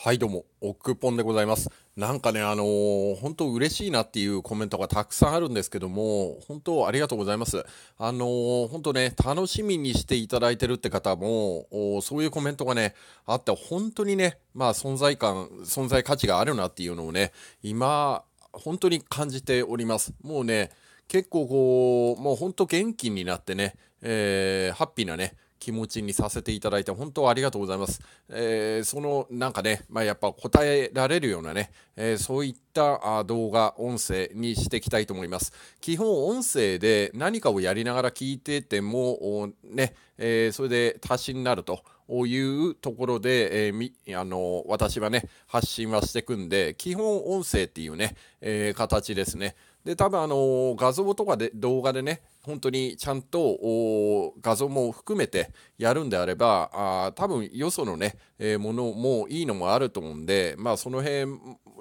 はいどうも、おっくぽんでございます。なんかね、あのー、本当嬉しいなっていうコメントがたくさんあるんですけども、本当ありがとうございます。あのー、本当ね、楽しみにしていただいてるって方も、そういうコメントがね、あって、本当にね、まあ存在感、存在価値があるなっていうのをね、今、本当に感じております。もうね、結構こう、もう本当元気になってね、えー、ハッピーなね、気持ちにさせていただいて本当ありがとうございます。えー、そのなんかね、まあ、やっぱ答えられるようなね、えー、そういった動画、音声にしていきたいと思います。基本音声で何かをやりながら聞いてても、ね、えー、それで足しになると。いうところで、えー、あの私はね、発信はしていくんで、基本音声っていうね、えー、形ですね。で多分あの画像とかで動画でね本当にちゃんと画像も含めてやるんであればあ多分よそのね、えー、ものもいいのもあると思うんでまあその辺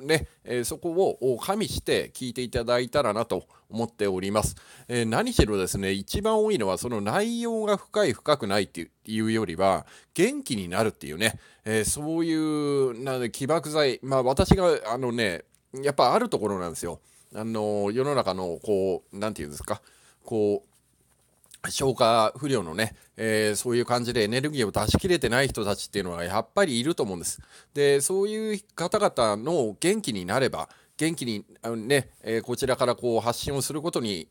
ね、えー、そこを加味して聞いていただいたらなと思っております、えー、何しろですね一番多いのはその内容が深い深くないっていうよりは元気になるっていうね、えそういうなので起爆剤まあ私があのねやっぱあるところなんですよ。あの世の中のこう何て言うんですかこう消化不良のね、えー、そういう感じでエネルギーを出し切れてない人たちっていうのはやっぱりいると思うんです。で、そういう方々の元気になれば、元気に、あのね、えー、こちらからこう発信をすることに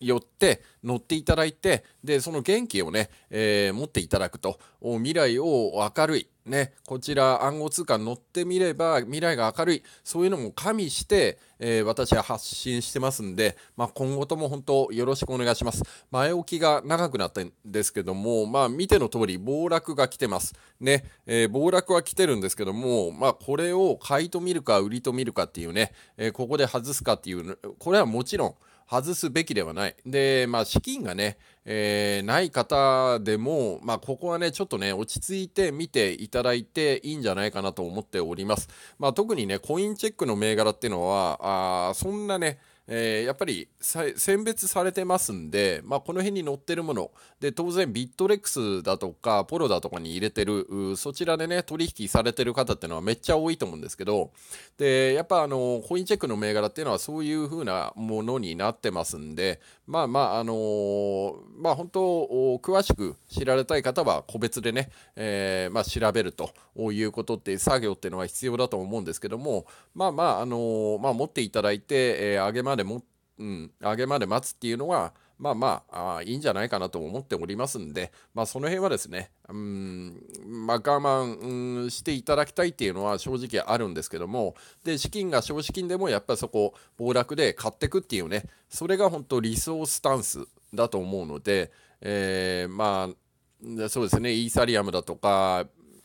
よって乗っていただいて、で、その元気をね、えー、持っていただくと、未来を明るい、ね、こちら暗号通貨に乗ってみれば未来が明るいそういうのも加味して、えー、私は発信してますんで、まあ、今後とも本当よろしくお願いします前置きが長くなったんですけども、まあ、見ての通り暴落が来てますね、えー、暴落は来てるんですけども、まあ、これを買いと見るか売りと見るかっていうね、えー、ここで外すかっていうこれはもちろん外すべきではない。で、まあ、資金がね、えー、ない方でも、まあ、ここはね、ちょっとね、落ち着いて見ていただいていいんじゃないかなと思っております。まあ、特にね、コインチェックの銘柄っていうのは、あそんなね、えー、やっぱり選別されてますんで、まあ、この辺に載ってるもので当然ビットレックスだとかポロだとかに入れてるそちらでね取引されてる方っていうのはめっちゃ多いと思うんですけどでやっぱあのコインチェックの銘柄っていうのはそういう風なものになってますんで、まあまあ、あのー、まあ本当、詳しく知られたい方は個別でね、えー、まあ、調べるということって、作業っていうのは必要だと思うんですけども、まあまあ、あのー、まあ持っていただいて、えー、上げまでも、うん、上げまで待つっていうのは、まあまああいいんじゃないかなと思っておりますんで、まあ、その辺はですね、うんまあ、我慢していただきたいっていうのは正直あるんですけどもで資金が少資金でもやっぱりそこ暴落で買っていくっていうねそれが本当リソースタンスだと思うので、えー、まあそうですねイーサリアムだとか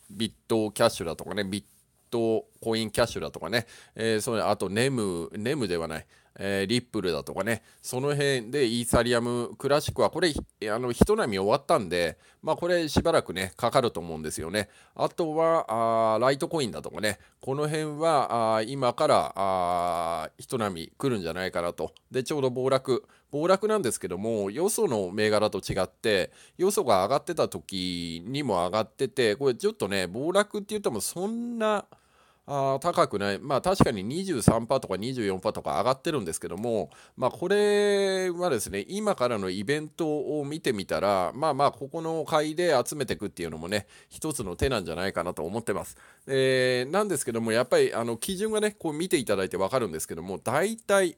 ビットキャッシュだとかねビットコインキャッシュだとかね、えー、そあとネムネムではないえー、リップルだとかね、その辺でイーサリアムクラシックは、これ、あの、人波終わったんで、まあ、これしばらくね、かかると思うんですよね。あとは、あライトコインだとかね、この辺は、あ今から、あ人波来るんじゃないかなと。で、ちょうど暴落。暴落なんですけども、よその銘柄と違って、よそが上がってた時にも上がってて、これちょっとね、暴落って言ってもそんな、あ高くない、まあ、確かに23%とか24%とか上がってるんですけども、まあ、これはですね今からのイベントを見てみたら、まあまあ、ここの会で集めていくっていうのもね、一つの手なんじゃないかなと思ってます。えー、なんですけども、やっぱりあの基準がね、こう見ていただいて分かるんですけども、大体、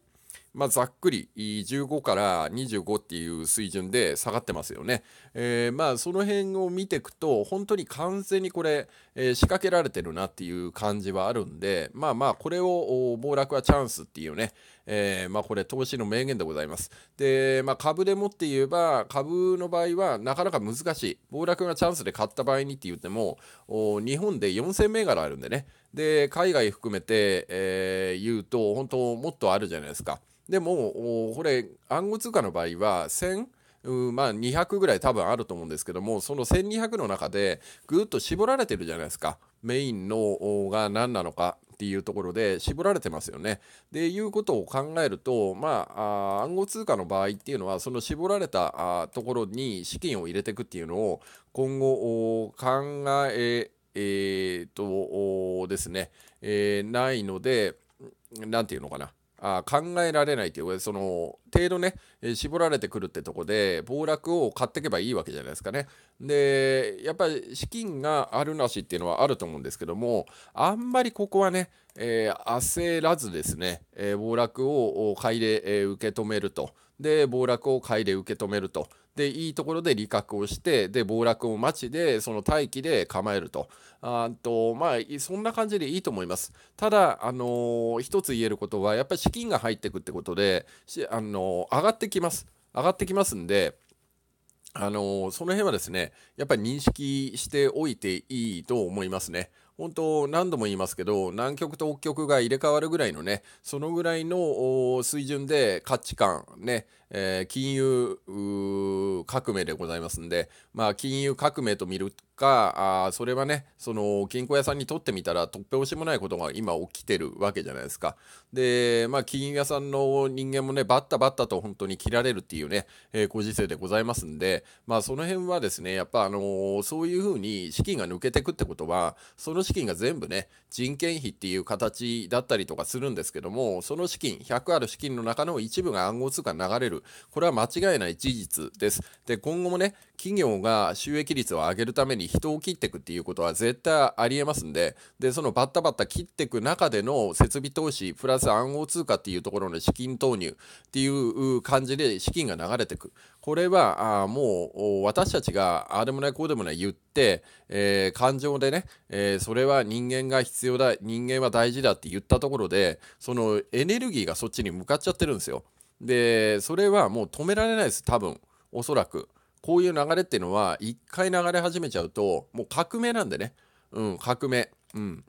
まあ、ざっくり15から25っていう水準で下がってますよね。えー、まあその辺を見ていくと本当に完全にこれ、えー、仕掛けられてるなっていう感じはあるんで、まあまあ、これを暴落はチャンスっていうね、えー、まあ、これ投資の名言でございます。で、まあ、株でもって言えば、株の場合はなかなか難しい。暴落がチャンスで買った場合にって言っても、日本で4000銘柄あるんでね、で、海外含めて、えー、言うと、本当もっとあるじゃないですか。でも、これ、暗号通貨の場合は、1000、うんまあ、200ぐらい多分あると思うんですけどもその1200の中でぐっと絞られてるじゃないですかメインのが何なのかっていうところで絞られてますよね。でいうことを考えると、まあ、あ暗号通貨の場合っていうのはその絞られたところに資金を入れていくっていうのを今後考ええー、とですね、えー、ないので何て言うのかなあ考えられないというその程度ね絞られてくるってとこで暴落を買っていけばいいわけじゃないですかね。でやっぱり資金があるなしっていうのはあると思うんですけどもあんまりここはね、えー、焦らずですね、えー、暴落を買いで、えー、受け止めると。で暴落を買いで受け止めるとでいいところで利確をしてで暴落を待ちでその待機で構えるとあとまあそんな感じでいいと思いますただあのー、一つ言えることはやっぱり資金が入ってくってことであのー、上がってきます上がってきますんであのその辺はですね、やっぱり認識しておいていいと思いますね。本当、何度も言いますけど、南極と北極が入れ替わるぐらいのね、そのぐらいの水準で価値観、ね、えー、金融革命でございますんで、まあ、金融革命と見るかあそれはねその金庫屋さんにとってみたら突拍子もないことが今起きてるわけじゃないですかでまあ金融屋さんの人間もねバッタバッタと本当に切られるっていうね、えー、ご時世でございますんでまあその辺はですねやっぱあのー、そういうふうに資金が抜けてくってことはその資金が全部ね人件費っていう形だったりとかするんですけどもその資金100ある資金の中の一部が暗号通貨に流れるこれは間違いない事実です。で、今後もね、企業が収益率を上げるために人を切っていくっていうことは絶対ありえますんで、で、そのバッタバッタ切っていく中での設備投資、プラス暗号通貨っていうところの資金投入っていう感じで資金が流れてく。これはあもう私たちがあでもないこうでもない言って、えー、感情でね、えー、それは人間が必要だ人間は大事だって言ったところでそのエネルギーがそっちに向かっちゃってるんですよ。でそれはもう止められないです多分おそらくこういう流れっていうのは一回流れ始めちゃうともう革命なんでねうん革命うん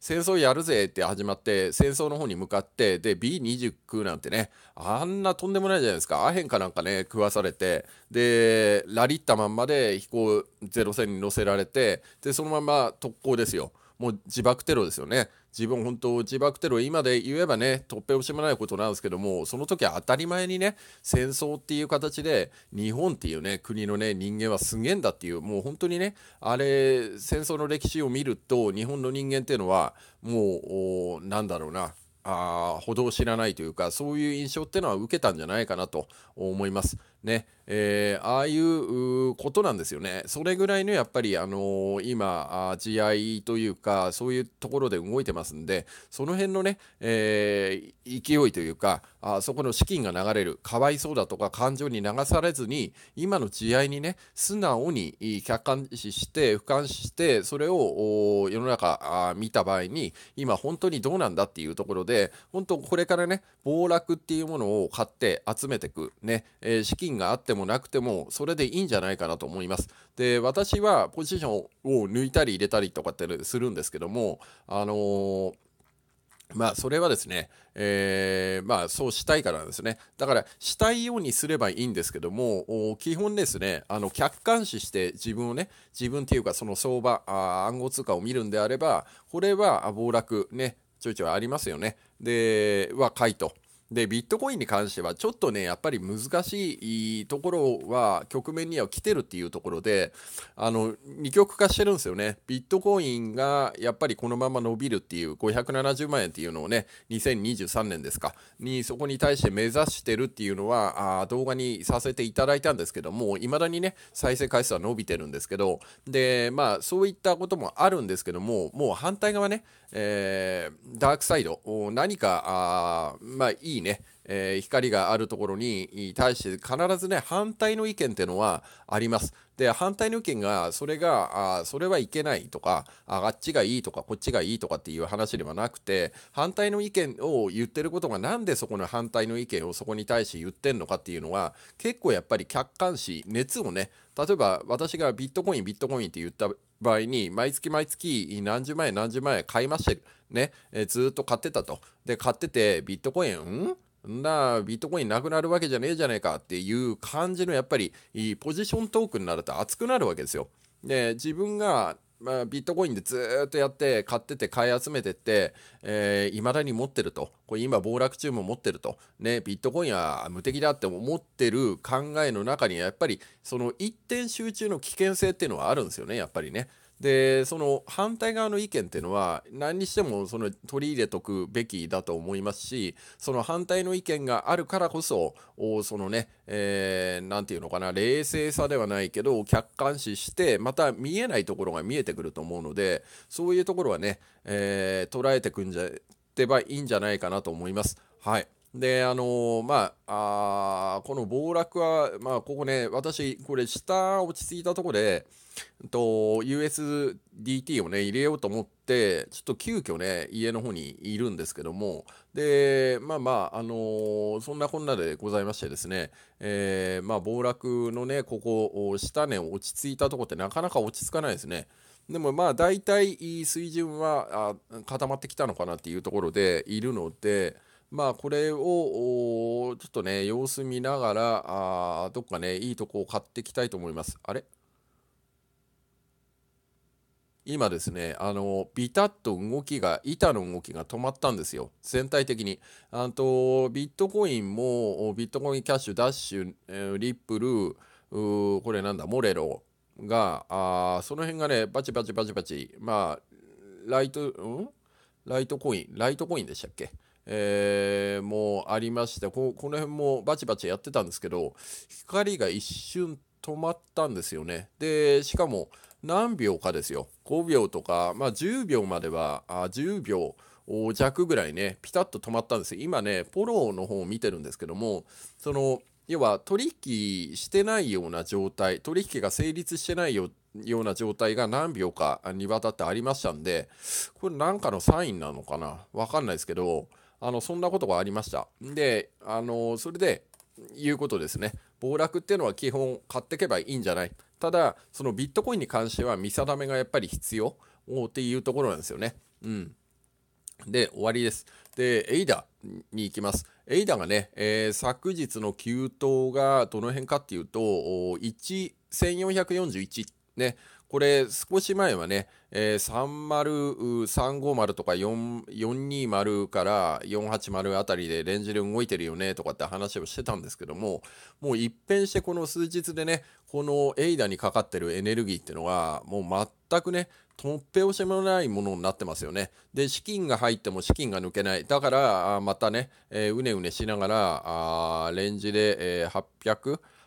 戦争やるぜって始まって戦争の方に向かってで B29 なんてねあんなとんでもないじゃないですかアヘンかなんかね食わされてでラリったまんまで飛行ゼロ戦に乗せられてでそのまま特攻ですよもう自爆テロですよね。自分本当自爆テロ今で言えばね突拍子もないことなんですけどもその時は当たり前にね戦争っていう形で日本っていうね国のね人間はすげえんだっていうもう本当にねあれ戦争の歴史を見ると日本の人間っていうのはもうなんだろうなあ歩道を知らないというかそういう印象っていうのは受けたんじゃないかなと思います。ねえー、ああいうことなんですよね。それぐらいのやっぱり、あのー、今、地合というか、そういうところで動いてますんで、その辺のね、えー、勢いというか、あそこの資金が流れる、かわいそうだとか感情に流されずに、今の地合にね、素直に客観視して、俯瞰して、それを世の中見た場合に、今本当にどうなんだっていうところで、本当これからね、暴落っていうものを買って集めていく、ね、え資金ンがあってもなくてもそれでいいんじゃないかなと思います。で私はポジションを抜いたり入れたりとかってするんですけどもあのーまあそれはですね、えー、まあそうしたいからなんですね。だからしたいようにすればいいんですけども、基本ですね、あの客観視して自分をね、自分っていうかその相場、あ暗号通貨を見るんであれば、これは暴落ね、ちょいちょいありますよね。で、は買いと。で、ビットコインに関しては、ちょっとね、やっぱり難しいところは、局面には来てるっていうところで、あの、二極化してるんですよね。ビットコインが、やっぱりこのまま伸びるっていう、570万円っていうのをね、2023年ですか、に、そこに対して目指してるっていうのは、あ動画にさせていただいたんですけども、いまだにね、再生回数は伸びてるんですけど、で、まあ、そういったこともあるんですけども、もう反対側ね、えー、ダークサイド、何か、あまあいいね、えー、光があるところに対して必ずね、反対の意見っていうのはあります。で、反対の意見が、それが、あそれはいけないとかあ、あっちがいいとか、こっちがいいとかっていう話ではなくて、反対の意見を言ってることが、なんでそこの反対の意見をそこに対して言ってんのかっていうのは、結構やっぱり客観視、熱をね、例えば私がビットコイン、ビットコインって言った場合に毎月毎月何十万円何十万円買いましたね、えー、ずっと買ってたとで買っててビットコインんなビットコインなくなるわけじゃねえじゃねえかっていう感じのやっぱりポジショントークになると熱くなるわけですよ。で自分がまあ、ビットコインでずっとやって買ってて買い集めてっていま、えー、だに持ってるとこれ今暴落中も持ってると、ね、ビットコインは無敵だって思ってる考えの中にやっぱりその一点集中の危険性っていうのはあるんですよねやっぱりね。でその反対側の意見っていうのは何にしてもその取り入れとくべきだと思いますしその反対の意見があるからこそそのね何、えー、て言うのかな冷静さではないけど客観視してまた見えないところが見えてくると思うのでそういうところはね、えー、捉えてくんじゃってばいいんじゃないかなと思います。はいであのー、まあこの暴落はまあここね私これ下落ち着いたところでと USDT をね入れようと思ってちょっと急遽ね家の方にいるんですけどもでまあまああのー、そんなこんなでございましてですね、えー、まあ暴落のねここ下値、ね、落ち着いたとこってなかなか落ち着かないですね。でもまあ大体水準は固まってきたのかなっていうところでいるので、まあこれをちょっとね様子見ながらあどっかねいいとこを買っていきたいと思います。あれ今ですねあのビタッと動きが板の動きが止まったんですよ全体的にあとビットコインもビットコインキャッシュダッシュリップルこれなんだモレロがあその辺がねバチバチバチバチまあライト、うんライトコインライトコインでしたっけえー、もうありましてここの辺もバチバチやってたんですけど光が一瞬止まったんですよねでしかも何秒かですよ5秒とか、まあ、10秒まではあ10秒弱ぐらいねピタッと止まったんですよ今ねポローの方を見てるんですけどもその要は取引してないような状態取引が成立してないような状態が何秒かにわたってありましたんでこれなんかのサインなのかなわかんないですけどあのそんなことがありましたであのそれでいうことですね暴落っていうのは基本買ってけばいいんじゃないただそのビットコインに関しては見定めがやっぱり必要っていうところなんですよね。うん、で終わりです。で、エイダに行きます。エイダがね、えー、昨日の急騰がどの辺かっていうと、1441ね、これ少し前はね、えー、30350とか420から480あたりでレンジで動いてるよねとかって話をしてたんですけども、もう一変してこの数日でね、このエイダにかかってるエネルギーっていうのがもう全くね突拍子もないものになってますよね。で資金が入っても資金が抜けないだからまたね、えー、うねうねしながらあレンジで、えー、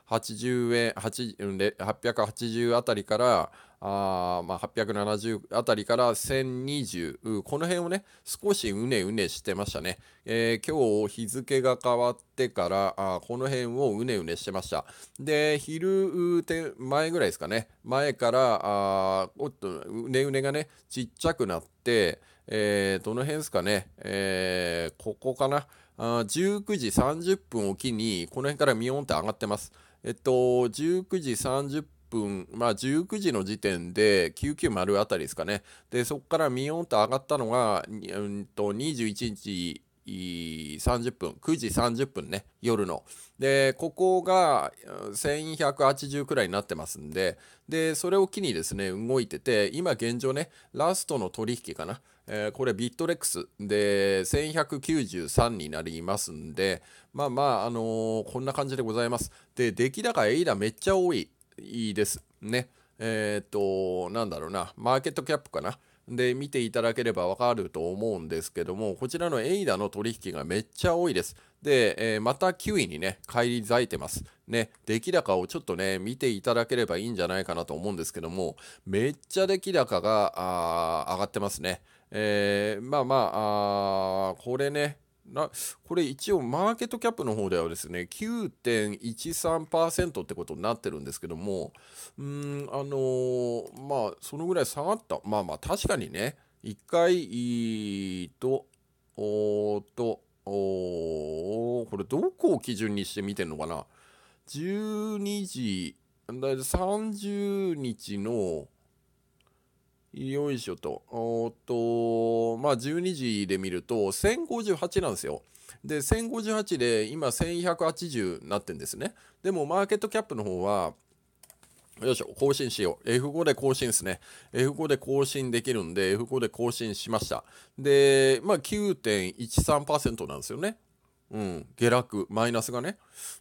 880円8 880あたりからあまあ、870あたりから1020この辺をね少しうねうねしてましたね、えー、今日日付が変わってからあこの辺をうねうねしてましたで昼前ぐらいですかね前からあおっとうねうねがねちっちゃくなってえー、どの辺ですかね、えー、ここかなあ19時30分を機にこの辺からミヨンって上がってますえっと19時30分、まあ、19時の時点で990あたりですかね。で、そこからミヨンと上がったのが、うんと、21日30分、9時30分ね、夜の。で、ここが1180くらいになってますんで、で、それを機にですね、動いてて、今現状ね、ラストの取引かな。えー、これビットレックスで1193になりますんで、まあまあ、あのー、こんな感じでございます。で、出来高エイダめっちゃ多い。いいです。ね。えっ、ー、と、なんだろうな、マーケットキャップかな。で、見ていただければわかると思うんですけども、こちらのエイダの取引がめっちゃ多いです。で、えー、また9位にね、返り咲いてます。ね、出来高をちょっとね、見ていただければいいんじゃないかなと思うんですけども、めっちゃ出来高が、上がってますね。えー、まあまあ、あこれね、これ一応マーケットキャップの方ではですね9.13%ってことになってるんですけどもうんあのー、まあそのぐらい下がったまあまあ確かにね1回とおっとおこれどこを基準にして見てるのかな12時30日のよいしょと。おっと、まあ、12時で見ると、1058なんですよ。で、1058で、今1180になってんですね。でも、マーケットキャップの方は、よいしょ、更新しよう。F5 で更新ですね。F5 で更新できるんで、F5 で更新しました。で、まあ9.13%なんですよね。うん、下落、マイナスがね、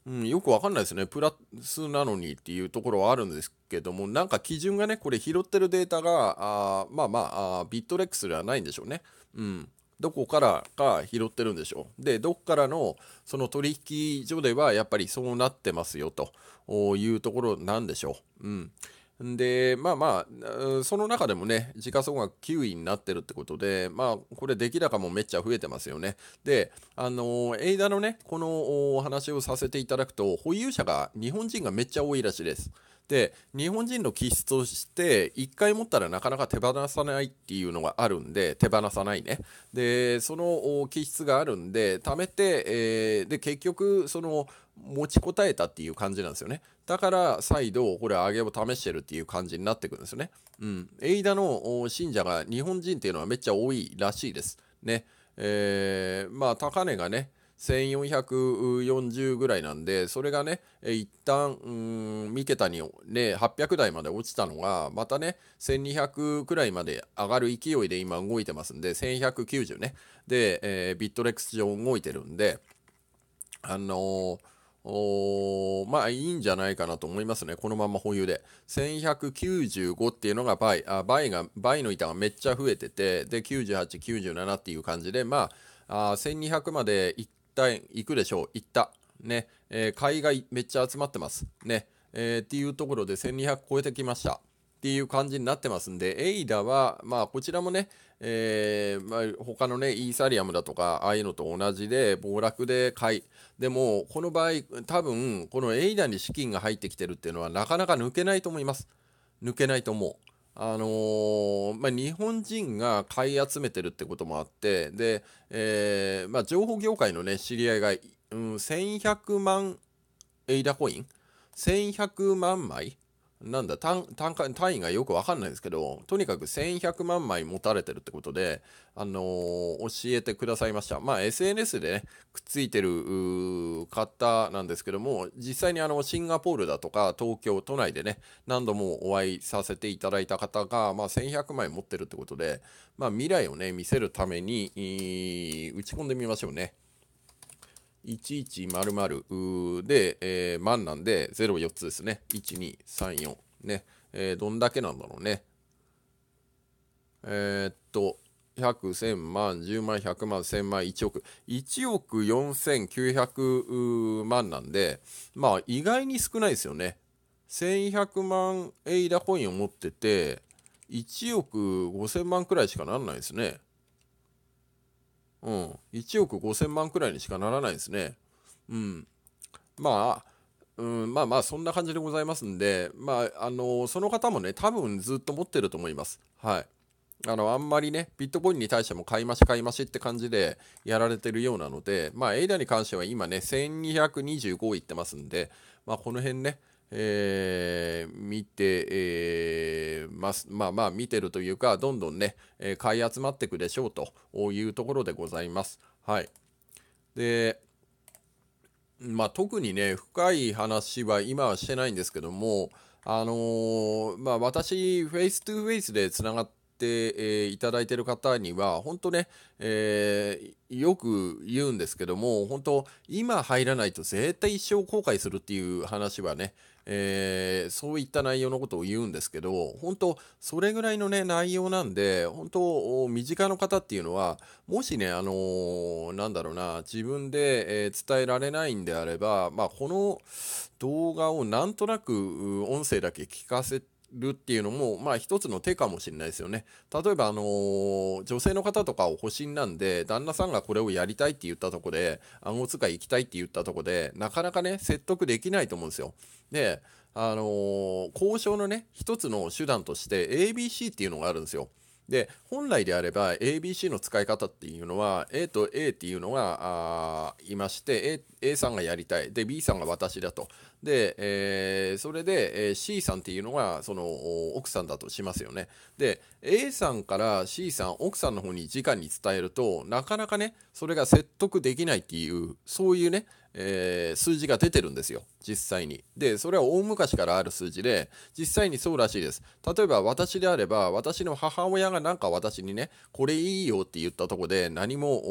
うん、よくわかんないですね、プラスなのにっていうところはあるんですけども、なんか基準がね、これ拾ってるデータが、あまあまああ、ビットレックスではないんでしょうね。うん、どこからか拾ってるんでしょう。で、どこからのその取引所ではやっぱりそうなってますよというところなんでしょう。うん、で、まあまあ、その中でもね、時価総額9位になってるってことで、まあ、これ出来高もめっちゃ増えてますよね。で、あの、エイダのね、このお話をさせていただくと、保有者が日本人がめっちゃ多いらしいです。で日本人の気質として1回持ったらなかなか手放さないっていうのがあるんで手放さないねでその気質があるんで貯めて、えー、で結局その持ちこたえたっていう感じなんですよねだから再度これ上げを試してるっていう感じになってくるんですよねうんエイダの信者が日本人っていうのはめっちゃ多いらしいですねえー、まあ高値がね1440ぐらいなんで、それがね、一旦、うん、3桁に、ね、800台まで落ちたのが、またね、1200くらいまで上がる勢いで今動いてますんで、1190ね。で、えー、ビットレックス上動いてるんで、あのー、まあいいんじゃないかなと思いますね。このまま保有で。1195っていうのが倍、あ、倍が、倍の板がめっちゃ増えてて、で、98、97っていう感じで、まあ、あ1200まで一旦行くでしょう、行った。ね、えー、海外めっちゃ集まってます。ね、えー、っていうところで1200超えてきました。っていう感じになってますんで、エイダは、まあ、こちらもね、えー、まあ、他のね、イーサリアムだとか、ああいうのと同じで、暴落で買い。でも、この場合、多分、このエイダに資金が入ってきてるっていうのは、なかなか抜けないと思います。抜けないと思あのー、まあ、日本人が買い集めてるってこともあってで、えー、まあ、情報業界の、ね、知り合いが、うん、1100万エイダコイン1100万枚なんだ単単価単位がよく分かんないですけどとにかく1100万枚持たれてるってことで、あのー、教えてくださいましたまあ SNS で、ね、くっついてる方なんですけども実際にあのシンガポールだとか東京都内でね何度もお会いさせていただいた方が、まあ、1100枚持ってるってことで、まあ、未来をね見せるために打ち込んでみましょうね。1100で、えー、万なんで04つですね。1234ね。えー、どんだけなんだろうね。えー、っと、100、1000万、10万、100万、1000万、1億。1億4900万なんで、まあ意外に少ないですよね。1100万エイダコインを持ってて、1億5000万くらいしかなんないですね。うん、1億5000万くらいにしかならないですね。うん、まあうん、まあまあそんな感じでございますんで、まああのその方もね多分ずっと持ってると思います。はい。あのあんまりねビットコインに対しても買い増し買い増しって感じでやられてるようなので、まあ、エイダに関しては今ね1225いってますんで、まあ、この辺ねえー、見て、えー、ます。まあまあ見てるというか、どんどんね、えー、買い集まっていくでしょうというところでございます。はい。で、まあ特にね、深い話は今はしてないんですけども、あのー、まあ私、フェイストゥフェイスでつながって、て、えいただいてる方には、本当ね、えー、よく言うんですけども、本当、今入らないと絶対一生後悔するっていう話はね、えー、そういった内容のことを言うんですけど、本当それぐらいのね、内容なんで、本当身近の方っていうのは、もしね、あのー、なんだろうな、自分で、えー、伝えられないんであれば、まあ、この動画をなんとなく音声だけ聞かせて、るっていうのも、まあ一つの手かもしれないですよね。例えば、あのー、女性の方とかを保身なんで、旦那さんがこれをやりたいって言ったとこで、暗号通貨行きたいって言ったとこで、なかなかね、説得できないと思うんですよ。で、あのー、交渉のね、一つの手段として ABC っていうのがあるんですよ。で本来であれば ABC の使い方っていうのは A と A っていうのがいまして A, A さんがやりたいで B さんが私だとで、えー、それで、え C さんっていうのがその奥さんだとしますよねで A さんから C さん奥さんの方に直に伝えるとなかなかねそれが説得できないっていうそういうねえー、数字が出てるんですよ、実際に。で、それは大昔からある数字で、実際にそうらしいです。例えば私であれば、私の母親がなんか私にね、これいいよって言ったとこで、何も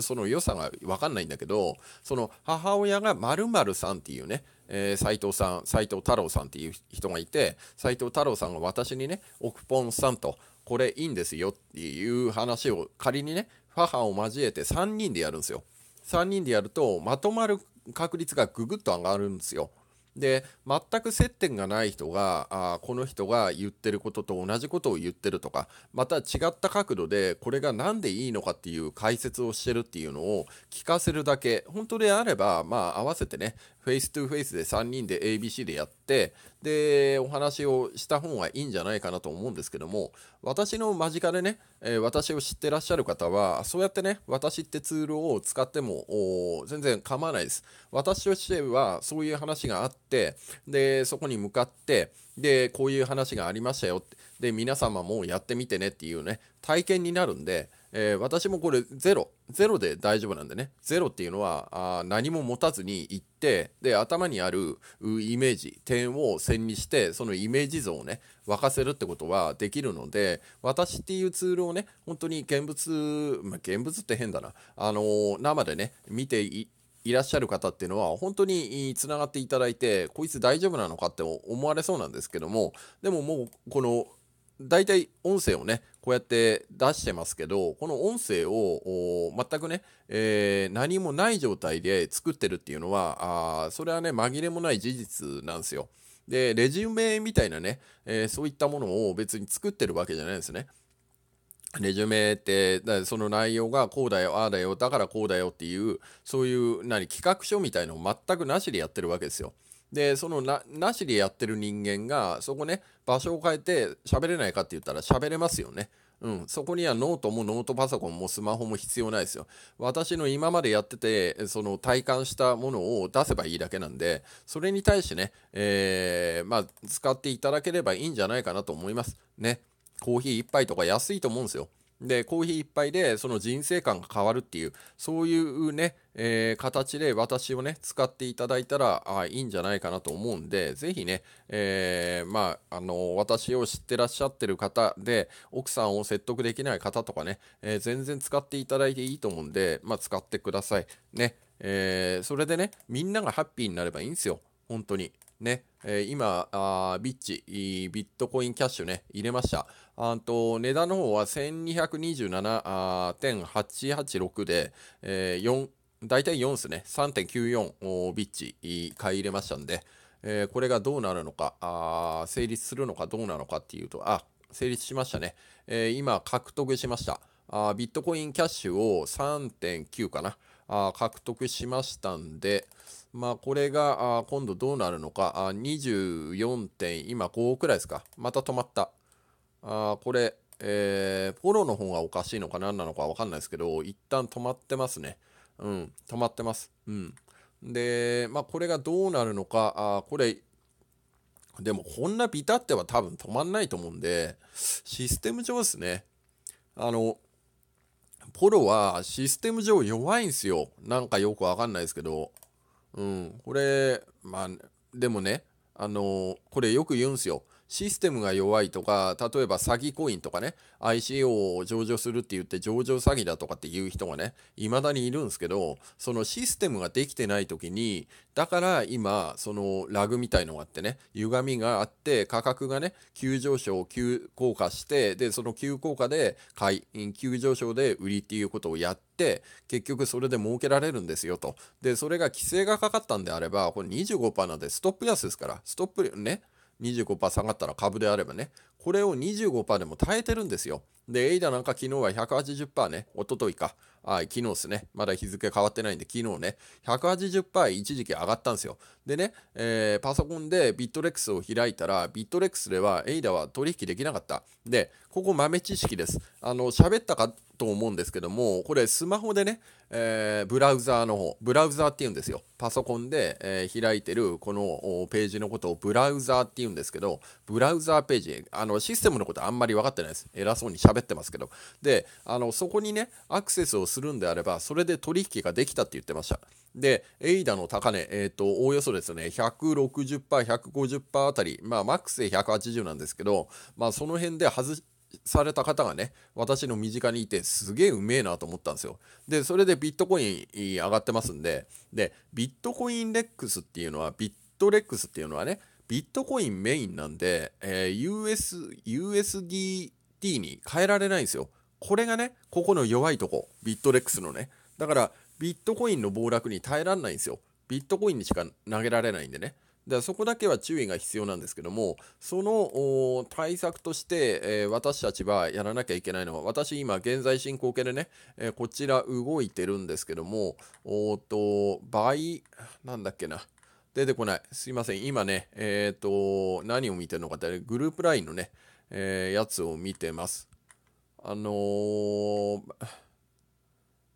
その良さが分かんないんだけど、その母親がまるさんっていうね、えー、藤さん、斎藤太郎さんっていう人がいて、斎藤太郎さんが私にね、奥ポンさんと、これいいんですよっていう話を仮にね、母を交えて3人でやるんですよ。3人でやるとまとまる確率がぐぐっと上がるんですよ。で全く接点がない人があこの人が言ってることと同じことを言ってるとかまた違った角度でこれが何でいいのかっていう解説をしてるっていうのを聞かせるだけ本当であればまあ合わせてねフェイス2フェイスで3人で ABC でやってでお話をした方がいいんじゃないかなと思うんですけども私の間近でね、え私を知ってらっしゃる方はそうやってね私ってツールを使っても全然構わないです私としてはそういう話があってでそこに向かってでこういう話がありましたよってで皆様もやってみてねっていうね体験になるんでえー、私もこれゼロゼロで大丈夫なんでねゼロっていうのはあ何も持たずに行ってで頭にあるイメージ点を線にしてそのイメージ像をね沸かせるってことはできるので私っていうツールをね本当に現物、まあ、現物って変だな、あのー、生でね見ていいらっしゃる方っていうのは本当につながっていただいてこいつ大丈夫なのかって思われそうなんですけどもでももうこの大体音声をね、こうやって出してますけど、この音声を全くね、えー、何もない状態で作ってるっていうのは、あそれはね、紛れもない事実なんですよ。で、レジュメみたいなね、えー、そういったものを別に作ってるわけじゃないんですね。レジュメって、その内容がこうだよ、ああだよ、だからこうだよっていう、そういう何企画書みたいのを全くなしでやってるわけですよ。でそのななしでやってる人間がそこね場所を変えて喋れないかって言ったら喋れますよね。うん、そこにはノートもノートパソコンもスマホも必要ないですよ。私の今までやってて、その体感したものを出せばいいだけなんで、それに対してね、えー、まあ、使っていただければいいんじゃないかなと思います。ね。コーヒー1杯とか安いと思うんですよ。で、コーヒー一杯でその人生観が変わるっていう、そういうね、えー、形で私をね、使っていただいたらあいいんじゃないかなと思うんで、ぜひね、えー、まあ、あの、私を知ってらっしゃってる方で、奥さんを説得できない方とかね、えー、全然使っていただいていいと思うんで、まあ、使ってください。ね、えそれでね、みんながハッピーになればいいんですよ。本当に。ね。えー、今あ、ビッチ、ビットコインキャッシュね、入れました。あと値段の方は1227.886で、えー、4、大体4ですね、3.94ビッチ買い入れましたんで、えー、これがどうなるのかあ、成立するのかどうなのかっていうと、あ、成立しましたね。えー、今、獲得しました。あビットコインキャッシュを3.9かなあ獲得しましたんで、まあ、これが今度どうなるのか、24点、今5くらいですか。また止まった。あこれ、えー、ポロの方がおかしいのか何なのかわかんないですけど、一旦止まってますね。うん、止まってます。うん。で、まあ、これがどうなるのか、あこれ、でも、こんなビタっては多分止まんないと思うんで、システム上ですね。あの、ポロはシステム上弱いんですよ。なんかよくわかんないですけど。うん、これ、まあ、でもね、あのこれよく言うんすよ。システムが弱いとか、例えば詐欺コインとかね、ICO を上場するって言って上場詐欺だとかっていう人がね、未だにいるんですけど、そのシステムができてない時に、だから今、そのラグみたいのがあってね、歪みがあって、価格がね、急上昇、急降下して、で、その急降下で買い、急上昇で売りっていうことをやって、結局それで儲けられるんですよと。で、それが規制がかかったんであれば、これ25%なんでストップ安ですから、ストップね、25%下がったら株であればね、これを25%でも耐えてるんですよ。で、エイダなんか昨日は180%ね、おとといか、はい、昨日ですね、まだ日付変わってないんで、昨日ね、180%一時期上がったんですよ。でね、えー、パソコンでビットレックスを開いたら、ビットレックスではエイダは取引できなかった。で、ここ豆知識です。あの、喋ったかと思うんですけども、これスマホでね、えー、ブラウザーの方、ブラウザーって言うんですよ。パソコンで、えー、開いてるこのページのことをブラウザーって言うんですけど、ブラウザーページ、あのシステムのことあんまり分かってないです。偉そうに喋ってますけど。で、あのそこにね、アクセスをするんであれば、それで取引ができたって言ってました。で、エイダの高値、えっ、ー、と、おおよそですね、160%、150%あたり、まあ、マックスで180なんですけど、まあ、その辺で外された方がね、私の身近にいてすげえうめえなと思ったんですよ。で、それでビットコイン上がってますんで、で、ビットコインレックスっていうのは、ビットレックスっていうのはね、ビットコインメインなんで、えー、US、USDT に変えられないんですよ。これがね、ここの弱いとこ、ビットレックスのね。だから、ビットコインの暴落に耐えられないんですよ。ビットコインにしか投げられないんでね。だそこだけは注意が必要なんですけども、その対策として、えー、私たちはやらなきゃいけないのは、私今現在進行形でね、えー、こちら動いてるんですけども、おっと、倍、なんだっけな。出てこない。すいません。今ね、えっ、ー、と、何を見てるのかって、グループ LINE のね、えやつを見てます。あの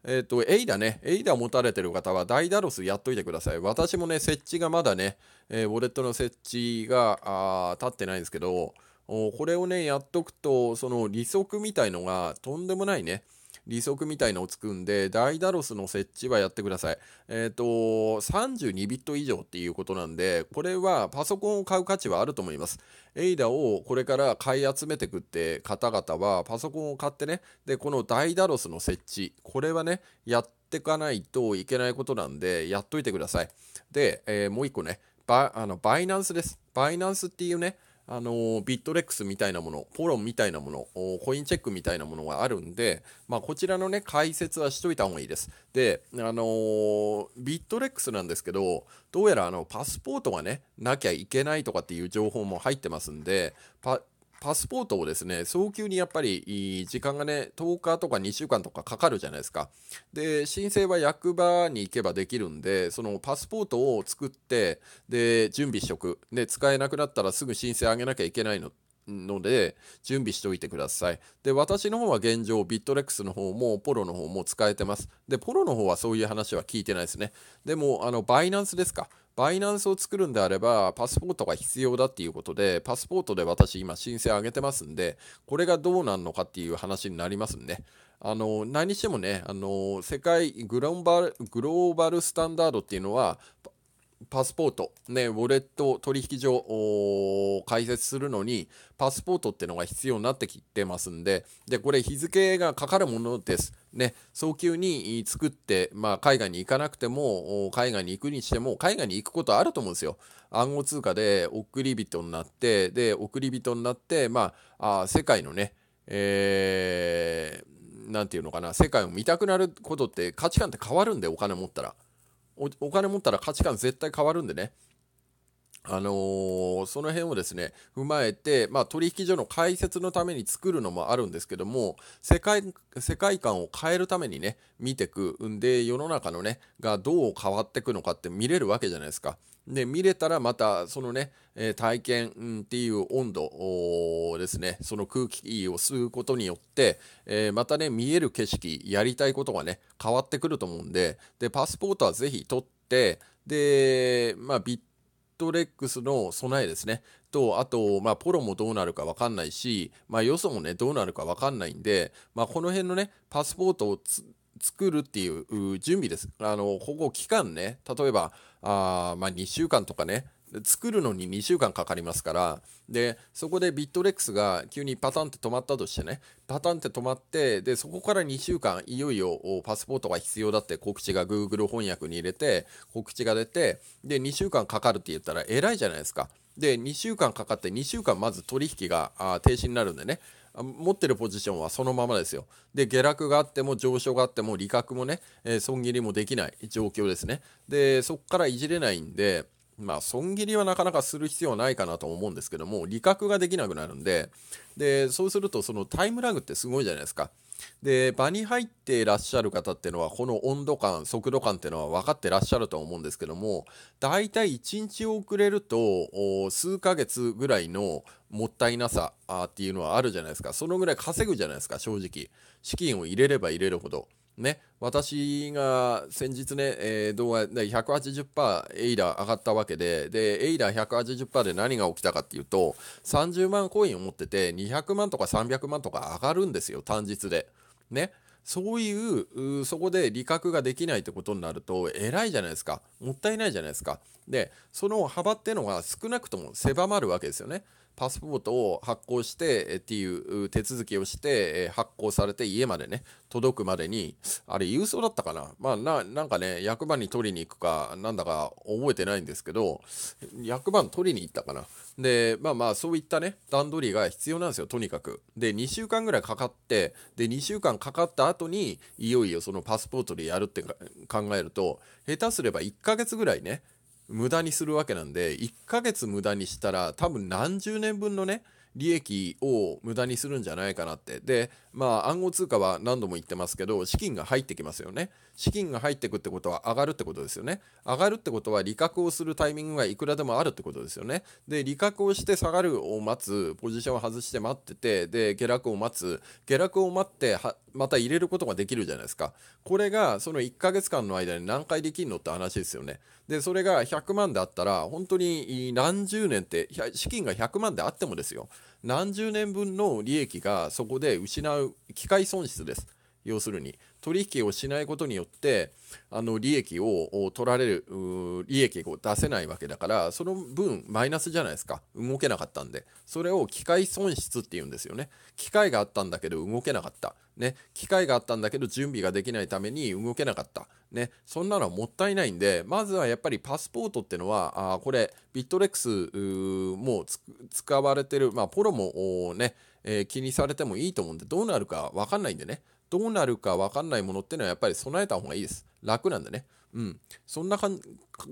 えっ、ー、と、エイダね、エイダを持たれてる方はダイダロスやっといてください。私もね、設置がまだね、えー、ウォレットの設置があ立ってないんですけど、これをね、やっとくと、その利息みたいのがとんでもないね、利息みたいのをつくんで、ダイダロスの設置はやってください。えっ、ー、と、32ビット以上っていうことなんで、これはパソコンを買う価値はあると思います。エイダをこれから買い集めてくって方々は、パソコンを買ってね、で、このダイダロスの設置、これはね、やってかないといけないことなんで、やっといてください。で、えー、もう一個ね、バあのバイナンスです。バイナンスっていうね、あのビットレックスみたいなもの、ポロンみたいなもの、コインチェックみたいなものがあるんで、まあ、こちらのね、解説はしといた方がいいです。で、あのー、ビットレックスなんですけど、どうやらあのパスポートがね、なきゃいけないとかっていう情報も入ってますんで、パスポートをですね、早急にやっぱり時間がね、10日とか2週間とかかかるじゃないですか。で、申請は役場に行けばできるんで、そのパスポートを作って、で、準備しとく。で、使えなくなったらすぐ申請あげなきゃいけないのので、準備しておいてください。で、私の方は現状、ビットレックスの方も、ポロの方も使えてます。で、ポロの方はそういう話は聞いてないですね。でも、あの、バイナンスですか。バイナンスを作るんであれば、パスポートが必要だっていうことで、パスポートで私今申請上げてますんで、これがどうなんのかっていう話になりますんで、あの、何にしてもね、あの、世界グローバル、グローバルスタンダードっていうのは、パスポート、ね、ウォレット取引所を開設するのに、パスポートってのが必要になってきてますんで、で、これ日付がかかるものです。ね、早急に作って、まあ、海外に行かなくても、海外に行くにしても、海外に行くことあると思うんですよ。暗号通貨で送り人になって、で、送り人になって、まあ、あ世界のね、えー、なんていうのかな、世界を見たくなることって価値観って変わるんで、お金持ったら。お金持ったら価値観絶対変わるんでね。あのー、その辺をですね、踏まえて、まあ、取引所の開設のために作るのもあるんですけども、世界、世界観を変えるためにね、見てくんで、世の中のね、がどう変わってくのかって見れるわけじゃないですか。で、見れたらまた、そのね、えー、体験っていう温度ですね、その空気を吸うことによって、えー、またね、見える景色、やりたいことがね、変わってくると思うんで、で、パスポートはぜひ取って、で、まあ、ビットレックスの備えですね、と、あと、まあ、ポロもどうなるかわかんないし、まあ、よそもね、どうなるかわかんないんで、まあ、この辺のね、パスポートを作るっていう準備です。あの、ここ期間ね、例えば、あまあ、2週間とかね作るのに2週間かかりますからでそこでビットレックスが急にパタンって止まったとしてねパタンって止まってでそこから2週間いよいよパスポートが必要だって告知が Google 翻訳に入れて告知が出てで2週間かかるって言ったら偉いじゃないですかで2週間かかって2週間まず取引が停止になるんでね持ってるポジションはそのままですよ。で、下落があっても上昇があっても利確もね、えー、損切りもできない状況ですね。で、そこからいじれないんで、まあ、損切りはなかなかする必要はないかなと思うんですけども、利確ができなくなるんで、で、そうするとそのタイムラグってすごいじゃないですか。で場に入っていらっしゃる方っていうのはこの温度感速度感っていうのは分かってらっしゃると思うんですけどもだいたい1日遅れると数ヶ月ぐらいのもったいなさっていうのはあるじゃないですかそのぐらい稼ぐじゃないですか正直資金を入れれば入れるほど。ね、私が先日ね、えー、動画で180%エイラー上がったわけで、で、エイラー180%で何が起きたかっていうと、30万コインを持ってて、200万とか300万とか上がるんですよ、単日で。ね。そういう、そこで利確ができないってことになると、偉いじゃないですか。もったいないじゃないですか。で、その幅ってのが少なくとも狭まるわけですよね。パスポートを発行してっていう手続きをして発行されて家までね届くまでにあれ郵送だったかなまあななんかね役場に取りに行くかなんだか覚えてないんですけど役場に取りに行ったかなでまあまあそういったね段取りが必要なんですよとにかくで2週間ぐらいかかってで2週間かかった後にいよいよそのパスポートでやるって考えると下手すれば1ヶ月ぐらいね無駄にするわけなんで1ヶ月無駄にしたら多分何十年分のね利益を無駄にするんじゃないかなって。で、まあ暗号通貨は何度も言ってますけど、資金が入ってきますよね。資金が入ってくってことは上がるってことですよね。上がるってことは利確をするタイミングがいくらでもあるってことですよね。で、利確をして下がるを待つ、ポジションを外して待ってて、で、下落を待つ、下落を待ってまた入れることができるじゃないですか。これがその1ヶ月間の間に何回できるのって話ですよね。で、それが100万であったら、本当に何十年って、資金が100万であってもですよ、何十年分の利益がそこで失う機械損失です。要するに。取引をしないことによってあの利益を取られる利益を出せないわけだからその分マイナスじゃないですか動けなかったんでそれを機械損失っていうんですよね機械があったんだけど動けなかったね機械があったんだけど準備ができないために動けなかったねそんなのはもったいないんでまずはやっぱりパスポートってのはあこれビットレックスも使われてるまあポロもねえー、気にされてもいいと思うんでどうなるか分かんないんでねどうなるか分かんないものってのはやっぱり備えた方がいいです。楽なんでね。うん。そんなかん、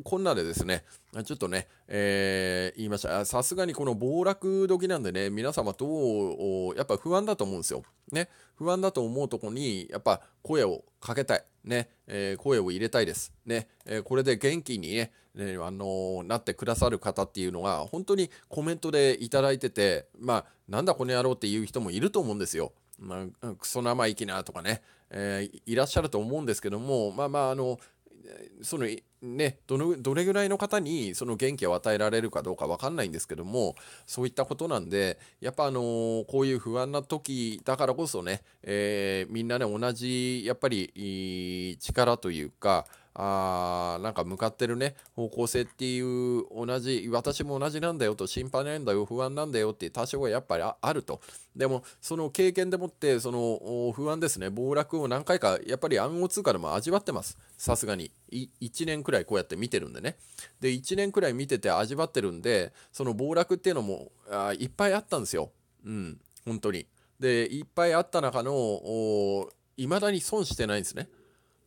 こんなでですね、ちょっとね、えー、言いました。さすがにこの暴落時なんでね、皆様どう、やっぱ不安だと思うんですよ。ね。不安だと思うとこに、やっぱ声をかけたい。ね。えー、声を入れたいです。ね。えー、これで元気にね、ねあのー、なってくださる方っていうのが、本当にコメントでいただいてて、まあ、なんだこの野郎っていう人もいると思うんですよ。まあ、クソ生意気なとかね、えー、いらっしゃると思うんですけども、まあまあ、あの、そのね、どのどれぐらいの方にその元気を与えられるかどうか分かんないんですけどもそういったことなんでやっぱあのー、こういう不安な時だからこそね、えー、みんなね同じやっぱり力というかあなんか向かってるね方向性っていう同じ私も同じなんだよと心配なんだよ不安なんだよって多少はやっぱりあるとでもその経験でもってその不安ですね暴落を何回かやっぱり暗号通貨でも味わってますさすがに1年くらいこうやって見てるんでねで1年くらい見てて味わってるんでその暴落っていうのもあいっぱいあったんですようん本当にでいっぱいあった中のいまだに損してないんですね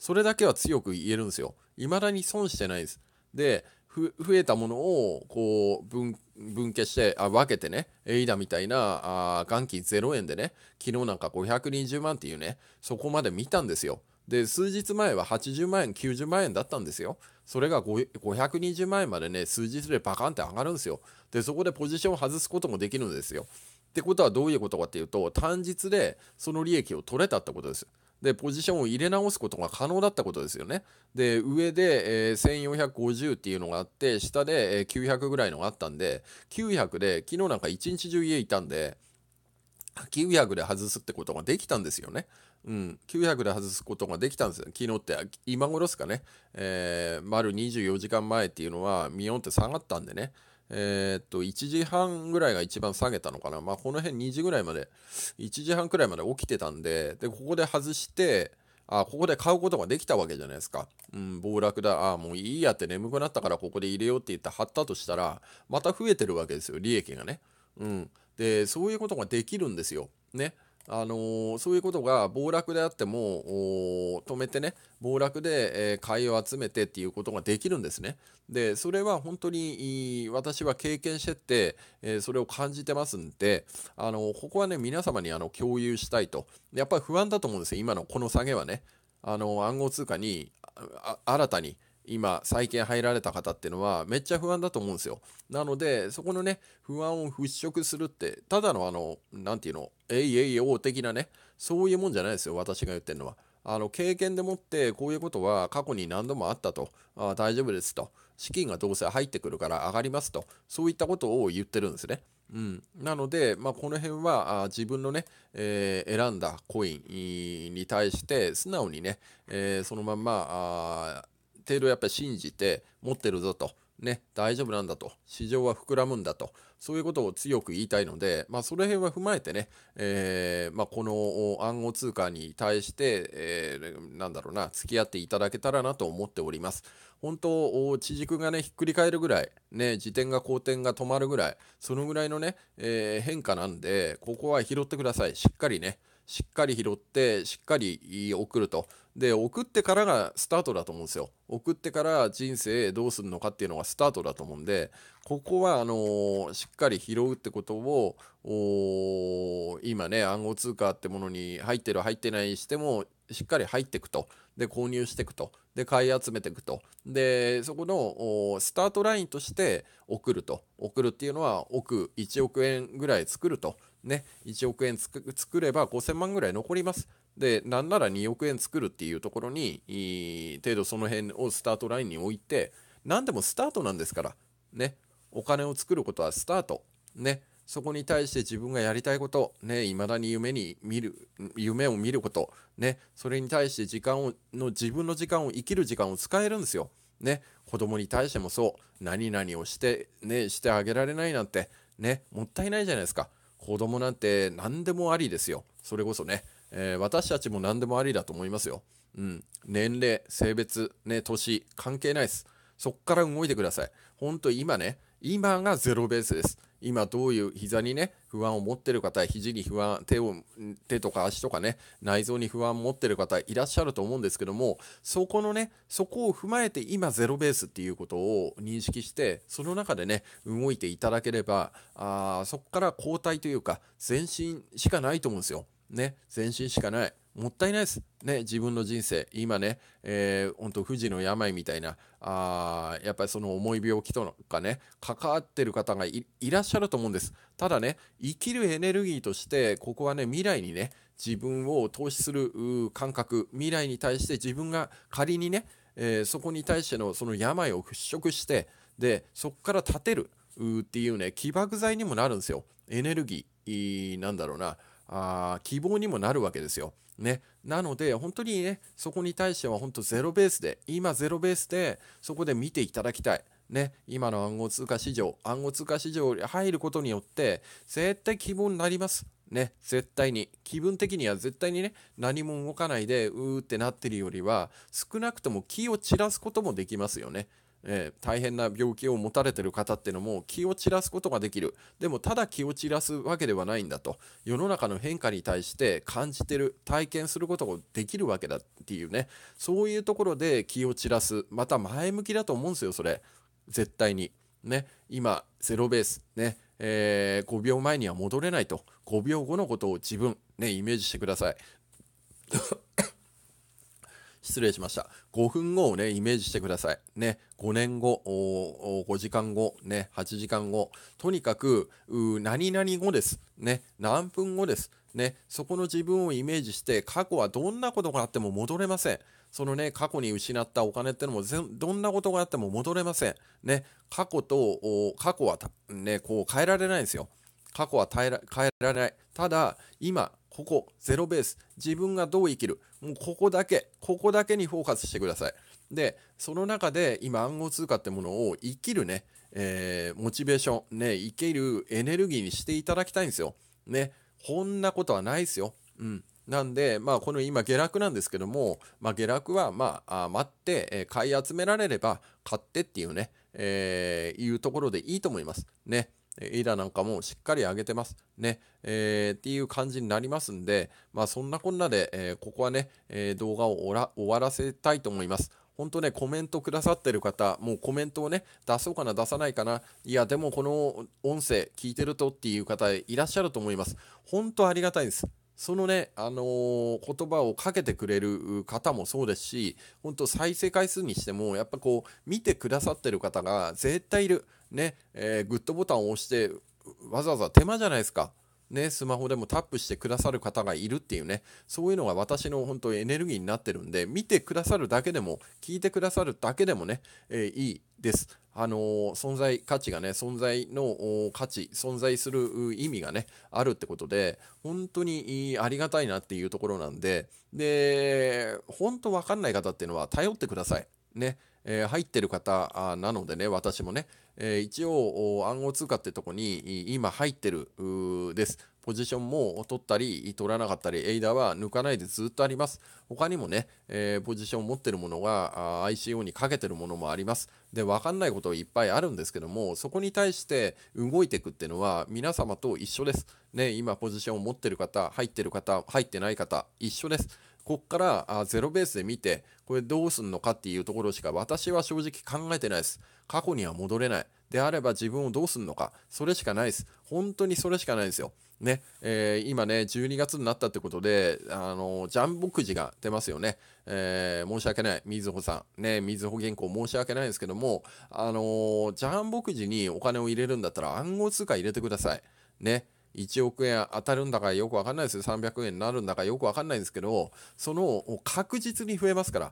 それだけは強く言えるんですよ。未だに損してないです。で、増えたものをこう分分してあ分けてね、エイダみたいなあ元金0円でね、昨日なんか520万っていうね、そこまで見たんですよ。で、数日前は80万円、90万円だったんですよ。それが520万円までね、数日でバカンって上がるんですよ。で、そこでポジションを外すこともできるんですよ。ってことはどういうことかっていうと、単日でその利益を取れたってことです。でポジションを入れ直すことが可能だったことですよねで上で、えー、1450っていうのがあって下で、えー、900ぐらいのがあったんで900で昨日なんか一日中家いたんで900で外すってことができたんですよね。うん、900で外すことができたんですよ。昨日って、今頃ですかね、えー、丸24時間前っていうのは、ミヨンって下がったんでね。えっと、1時半ぐらいが一番下げたのかな。まあ、この辺2時ぐらいまで、1時半くらいまで起きてたんで、で、ここで外して、あ、ここで買うことができたわけじゃないですか。うん、暴落だ。あ、もういいやって眠くなったからここで入れようって言って貼ったとしたら、また増えてるわけですよ、利益がね。うん。で、そういうことができるんですよ。ね。あのー、そういうことが暴落であっても止めてね暴落で、えー、買いを集めてっていうことができるんですねでそれは本当に私は経験してって、えー、それを感じてますんで、あのー、ここはね皆様にあの共有したいとやっぱり不安だと思うんですよ今のこの下げはねあの暗号通貨に新たに今債券入られた方っていうのはめっちゃ不安だと思うんですよなのでそこのね不安を払拭するってただのあの何て言うのえいえいお的なねそういうもんじゃないですよ私が言ってるのはあの経験でもってこういうことは過去に何度もあったとあ大丈夫ですと資金がどうせ入ってくるから上がりますとそういったことを言ってるんですね。うん、なので、まあ、この辺はあ自分のね、えー、選んだコインに対して素直にね、えー、そのまんまあ程度やっぱり信じて持ってるぞと。ね、大丈夫なんだと、市場は膨らむんだと、そういうことを強く言いたいので、まあ、その辺は踏まえてね、えー、まあ、この暗号通貨に対して、えー、なんだろうな、付き合っていただけたらなと思っております。本当、地軸がね、ひっくり返るぐらい、ね、自転が好転が止まるぐらい、そのぐらいのね、えー、変化なんで、ここは拾ってください。しっかりね、しっかり拾って、しっかり送ると。で送ってからがスタートだと思うんですよ送ってから人生どうするのかっていうのがスタートだと思うんでここはあのー、しっかり拾うってことを今ね暗号通貨ってものに入ってる入ってないにしてもしっかり入っていくとで購入していくとで買い集めていくとでそこのスタートラインとして送ると送るっていうのは億1億円ぐらい作るとね1億円作れば5000万ぐらい残りますでなんなら2億円作るっていうところに程度その辺をスタートラインに置いて何でもスタートなんですからねお金を作ることはスタートねそこに対して自分がやりたいことね未だに夢に見る夢を見ることねそれに対して時間をの自分の時間を生きる時間を使えるんですよね子供に対してもそう何々をしてねしてあげられないなんてねもったいないじゃないですか子供なんて何でもありですよそれこそねえー、私たちも何でもありだと思いますよ。うん。年齢、性別、ね、年、関係ないです。そこから動いてください。本当、今ね、今がゼロベースです。今どういう膝にね、不安を持ってる方、肘に不安、手を、手とか足とかね、内臓に不安を持ってる方いらっしゃると思うんですけども、そこのね、そこを踏まえて今ゼロベースっていうことを認識して、その中でね、動いていただければ、あそこから交代というか、前進しかないと思うんですよ。ね、前進しかない。もったいないです。ね、自分の人生。今ね、えー、本当富士の病みたいな、あやっぱりその重い病気とかね、関わってる方がいらっしゃると思うんです。ただね、生きるエネルギーとして、ここはね、未来にね、自分を投資する感覚、未来に対して自分が仮にね、えー、そこに対してのその病を払拭して、で、そこから立てるっていうね、起爆剤にもなるんですよ。エネルギー、なんだろうな。あ希望にもなるわけですよ。ね、なので本当にねそこに対しては本当ゼロベースで今ゼロベースでそこで見ていただきたい。ね、今の暗号通貨市場暗号通貨市場に入ることによって絶対希望になります。ね、絶対に気分的には絶対にね何も動かないでうーってなってるよりは少なくとも気を散らすこともできますよね。えー、大変な病気を持たれてる方っていうのも気を散らすことができるでもただ気を散らすわけではないんだと世の中の変化に対して感じてる体験することができるわけだっていうねそういうところで気を散らすまた前向きだと思うんですよそれ絶対にね今ゼロベースねえー、5秒前には戻れないと5秒後のことを自分ねイメージしてください失礼しました。5分後をね、イメージしてください。ね、5年後、5時間後、ね、8時間後、とにかく、何々後です。ね、何分後です。ね、そこの自分をイメージして、過去はどんなことがあっても戻れません。そのね、過去に失ったお金ってのも、どんなことがあっても戻れません。ね、過去と、過去はね、こう変えられないんですよ。過去は変えられない。ただ、今、ここ、ゼロベース。自分がどう生きる。もうここだけ、ここだけにフォーカスしてください。で、その中で今暗号通貨ってものを生きるね、えー、モチベーション、ね、生きるエネルギーにしていただきたいんですよ。ね、こんなことはないですよ。うん。なんで、まあ、この今、下落なんですけども、まあ、下落は、まあ、待って、え買い集められれば、買ってっていうね、えー、いうところでいいと思います。ね。エイラなんかもしっかり上げてます。ね。えー、っていう感じになりますんで、まあそんなこんなで、えー、ここはね、えー、動画を終わらせたいと思います。本当ね、コメントくださってる方、もうコメントをね、出そうかな、出さないかな、いや、でもこの音声聞いてるとっていう方いらっしゃると思います。本当ありがたいです。そのね、あのー、言葉をかけてくれる方もそうですし、本当再生回数にしても、やっぱこう、見てくださってる方が絶対いる。ね、えー、グッドボタンを押して、わざわざ手間じゃないですか。ね、スマホでもタップしてくださる方がいるっていうね、そういうのが私の本当エネルギーになってるんで、見てくださるだけでも、聞いてくださるだけでもね、えー、いいです。あのー、存在価値がね、存在の価値、存在する意味がね、あるってことで、本当にありがたいなっていうところなんで、で、本当わかんない方っていうのは頼ってください。ね。えー、入ってる方なのでね、私もね、えー、一応暗号通貨ってとこに今入ってるです。ポジションも取ったり取らなかったり、エイダーは抜かないでずっとあります。他にもね、えー、ポジションを持ってるものが ICO にかけてるものもあります。で、わかんないこといっぱいあるんですけども、そこに対して動いていくっていうのは皆様と一緒です。ね、今ポジションを持ってる方、入ってる方、入ってない方、一緒です。こっからあゼロベースで見て、これどうすんのかっていうところしか私は正直考えてないです。過去には戻れない。であれば自分をどうすんのか。それしかないです。本当にそれしかないんですよ。ね、えー、今ね、12月になったってことで、あのジャンボくじが出ますよね。えー、申し訳ない。みずほさん。ね、みずほ銀行申し訳ないんですけども、あのジャンボくじにお金を入れるんだったら暗号通貨入れてください。ね。1億円当たるんだかよくわかんないですよ。300円になるんだかよくわかんないんですけど、その確実に増えますから。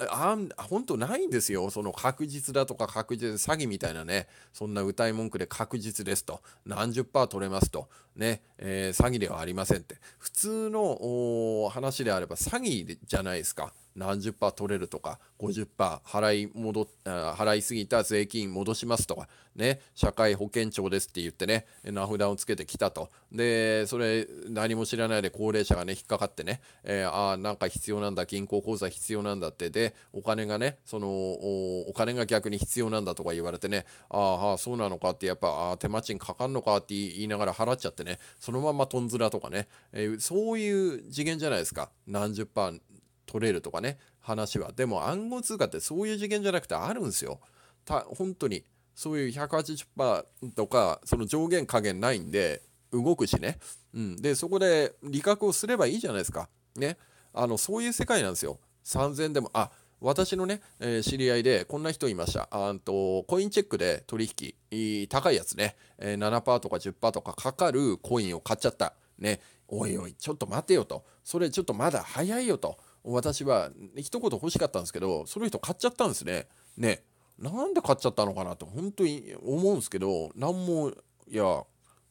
あ本当ないんですよ。その確実だとか確実、詐欺みたいなね、そんな歌い文句で確実ですと、何十パー取れますと、ね、えー、詐欺ではありませんって。普通の話であれば詐欺じゃないですか。何十パー取れるとか、50%払い戻、払いすぎた税金戻しますとか、ね、社会保険庁ですって言ってね、名札をつけてきたと。で、それ何も知らないで高齢者がね、引っかかってね、えー、ああ、なんか必要なんだ、銀行口座必要なんだって、で、お金がね、そのお、お金が逆に必要なんだとか言われてね、ああ、そうなのかって、やっぱ、あ手間賃かかんのかって言いながら払っちゃってね、ね、そのままトンズラとかね、えー、そういう次元じゃないですか。何十パー取れるとかね、話は。でも暗号通貨ってそういう次元じゃなくてあるんですよ。た本当に。そういう180%とか、その上限下限ないんで、動くしね。うん。で、そこで利確をすればいいじゃないですか。ね。あの、そういう世界なんですよ。3000でも、あ、私のね、えー、知り合いでこんな人いました。あとコインチェックで取引、高いやつね、えー、7%とか10%とかかかるコインを買っちゃった。ね、おいおい、ちょっと待てよと。それちょっとまだ早いよと。私は一言欲しかったんですけど、その人買っちゃったんですね。ね、なんで買っちゃったのかなって本当に思うんですけど、何も、いや、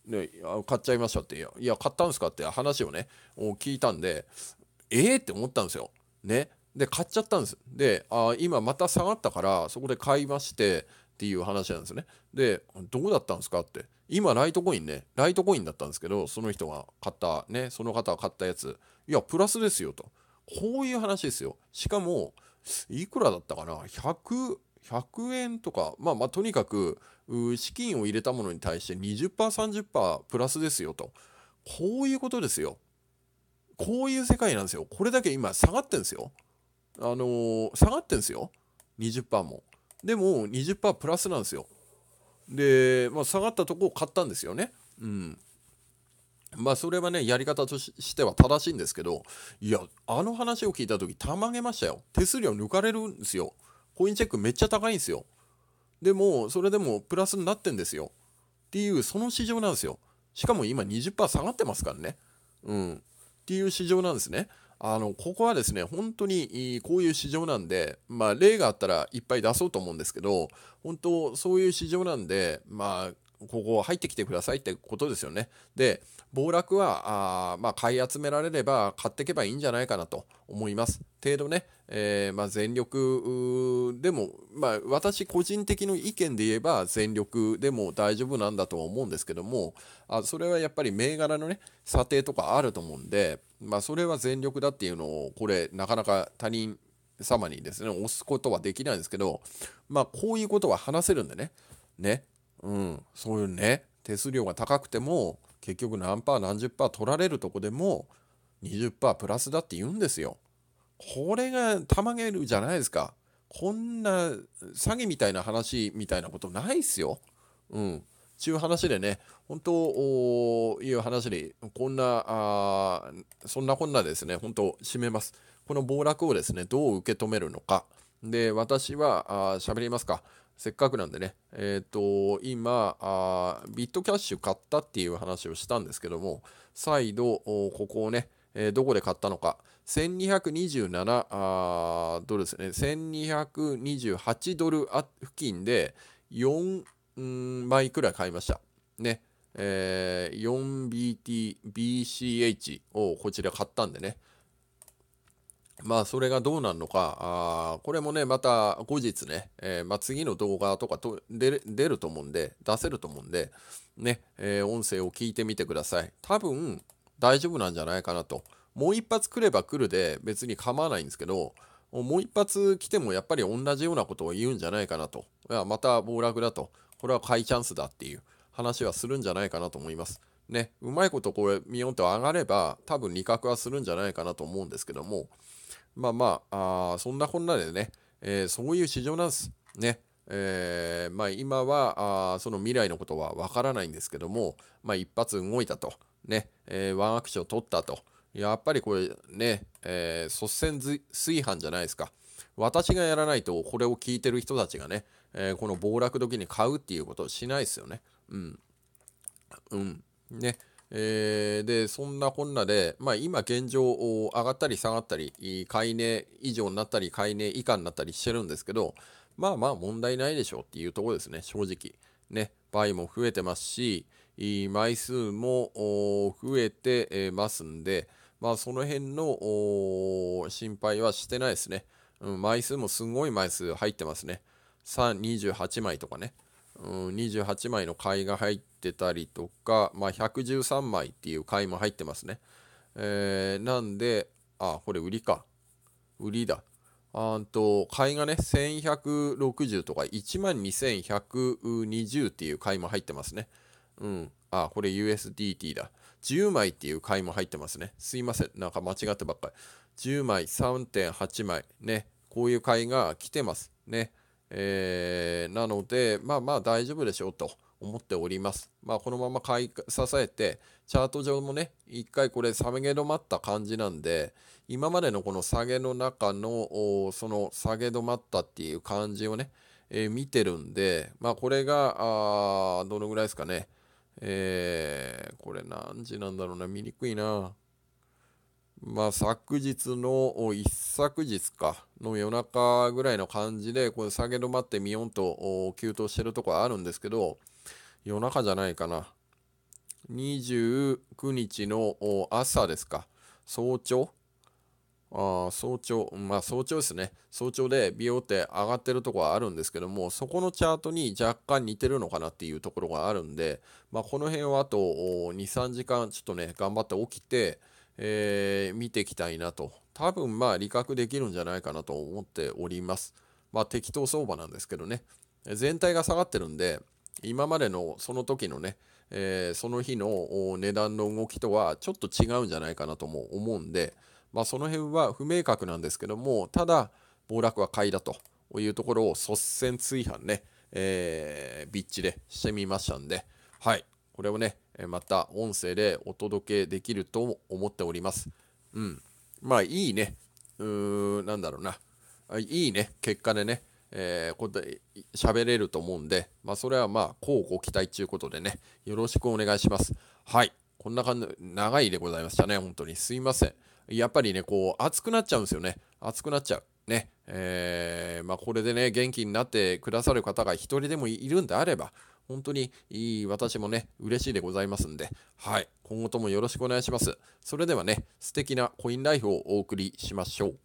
ね、買っちゃいましたっていや、買ったんですかって話をね、聞いたんで、ええー、って思ったんですよ。ね。で買っちゃったんですであ今また下がったからそこで買いましてっていう話なんですねでどうだったんですかって今ライトコインねライトコインだったんですけどその人が買ったねその方が買ったやついやプラスですよとこういう話ですよしかもいくらだったかな100 100円とか、まあまあとにかく資金を入れたものに対して 20%30% プラスですよと。こういうことですよ。こういう世界なんですよ。これだけ今下がってんですよ。あのー、下がってんですよ20%もでも20%プラスなんですよで、まあ、下がったとこを買ったんですよねうんまあそれはねやり方としては正しいんですけどいやあの話を聞いた時たまげましたよ手数料抜かれるんですよコインチェックめっちゃ高いんですよでもそれでもプラスになってんですよっていうその市場なんですよしかも今20%下がってますからねうんっていう市場なんですね。あのここはですね本当にこういう市場なんで、まあ、例があったらいっぱい出そうと思うんですけど本当そういう市場なんで、まあ、ここ入ってきてくださいってことですよね。で、暴落は、あまあ、買い集められれば買っていけばいいんじゃないかなと思います。程度ね、えー、まあ、全力でも、まあ、私個人的な意見で言えば全力でも大丈夫なんだとは思うんですけども、あそれはやっぱり銘柄のね、査定とかあると思うんで、まあ、それは全力だっていうのを、これ、なかなか他人様にですね、押すことはできないんですけど、まあ、こういうことは話せるんでね、ね、うん、そういうね手数料が高くても結局何パー何十パー取られるとこでも20%プラスだって言うんですよ。これがたまげるじゃないですか。こんな詐欺みたいな話みたいなことないっすよ。うん。ちゅう話でね、本当いう話で、こんなあ、そんなこんなですね、本当締めます。この暴落をですね、どう受け止めるのか。で、私は、あ喋りますか。せっかくなんでね、えっ、ー、と、今あ、ビットキャッシュ買ったっていう話をしたんですけども、再度、ここをね、えー、どこで買ったのか、1227あドルですね、1228ドル付近で4、4枚くらい買いました。ね、えー、4BT、BCH をこちら買ったんでね、まあ、それがどうなるのか、あこれもね、また後日ね、えー、まあ、次の動画とかと出ると思うんで、出せると思うんで、ね、えー、音声を聞いてみてください。多分、大丈夫なんじゃないかなと。もう一発来れば来るで別に構わないんですけど、もう一発来てもやっぱり同じようなことを言うんじゃないかなと。いやまた暴落だと。これは買いチャンスだっていう話はするんじゃないかなと思います。ね、うまいことこれ見ようと上がれば多分利確はするんじゃないかなと思うんですけども、まあまあ、あそんなこんなでね、えー、そういう市場なんです。ね。えー、まあ、今はあその未来のことはわからないんですけども、まあ、一発動いたと、ねえー、ワンアクション取ったと、やっぱりこれね、えー、率先炊飯じゃないですか。私がやらないと、これを聞いてる人たちがね、えー、この暴落時に買うっていうことをしないですよね。うん。うん。ね。えー、で、そんなこんなで、まあ、今現状上がったり下がったり、買い値以上になったり、買い値以下になったりしてるんですけど、まあまあ問題ないでしょうっていうところですね、正直。ね、倍も増えてますし、枚数も増えてますんで、まあその辺の心配はしてないですね。うん、枚数もすごい枚数入ってますね。3、28枚とかね。うん、28枚の買いが入ってたりとか、まあ、113枚っていう買いも入ってますね。えー、なんで、あ、これ売りか。売りだ。あと買いがね、1160とか12120っていう買いも入ってますね。うん。あ、これ USDT だ。10枚っていう買いも入ってますね。すいません。なんか間違ってばっかり。10枚、3.8枚。ね。こういう買いが来てます。ね。えー、なので、まあまあ大丈夫でしょうと思っております。まあこのまま買い支えて、チャート上もね、一回これ下げ止まった感じなんで、今までのこの下げの中の、その下げ止まったっていう感じをね、えー、見てるんで、まあこれが、あどのぐらいですかね。えー、これ何時なんだろうな、見にくいな。まあ、昨日の一昨日かの夜中ぐらいの感じでこれ下げ止まってみよんと急騰してるとこあるんですけど夜中じゃないかな29日の朝ですか早朝あ早朝まあ早朝ですね早朝で美容って上がってるとこはあるんですけどもそこのチャートに若干似てるのかなっていうところがあるんで、まあ、この辺はあと23時間ちょっとね頑張って起きてえー、見ていきたいなと多分まあ理覚できるんじゃないかなと思っておりますまあ適当相場なんですけどね全体が下がってるんで今までのその時のね、えー、その日の値段の動きとはちょっと違うんじゃないかなとも思うんで、まあ、その辺は不明確なんですけどもただ暴落は買いだというところを率先追犯ね、えー、ビッチでしてみましたんではいこれをねまた音声でお届けできると思っております。うん。まあいいね。うーん、なんだろうな。いいね。結果でね。えー、こで喋れると思うんで、まあ、それはまあ、こうご期待ということでね、よろしくお願いします。はい。こんな感じ、長いでございましたね、本当に。すいません。やっぱりね、こう、熱くなっちゃうんですよね。熱くなっちゃう。ね、えー、まあ、これでね、元気になってくださる方が一人でもいるんであれば、本当にいい私もね、嬉しいでございますんで、はい、今後ともよろしくお願いします。それではね、素敵なコインライフをお送りしましょう。